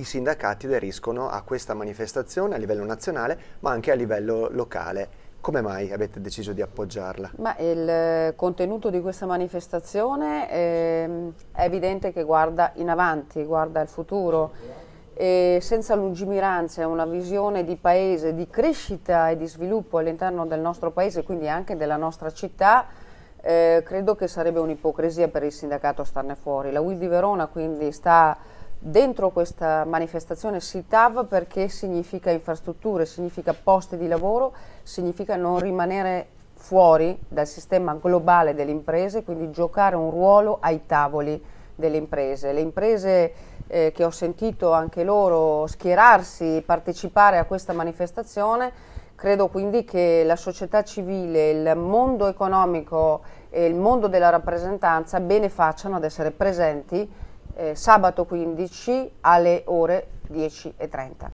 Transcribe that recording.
i sindacati aderiscono a questa manifestazione a livello nazionale ma anche a livello locale. Come mai avete deciso di appoggiarla? Ma il eh, contenuto di questa manifestazione eh, è evidente che guarda in avanti, guarda al futuro, e senza lungimiranza, una visione di paese, di crescita e di sviluppo all'interno del nostro paese, quindi anche della nostra città, eh, credo che sarebbe un'ipocrisia per il sindacato starne fuori. La UIL di Verona quindi sta dentro questa manifestazione SITAV perché significa infrastrutture, significa posti di lavoro, significa non rimanere fuori dal sistema globale delle imprese, quindi giocare un ruolo ai tavoli delle imprese. Le imprese eh, che ho sentito anche loro schierarsi, partecipare a questa manifestazione, credo quindi che la società civile, il mondo economico e il mondo della rappresentanza bene facciano ad essere presenti eh, sabato 15 alle ore 10.30.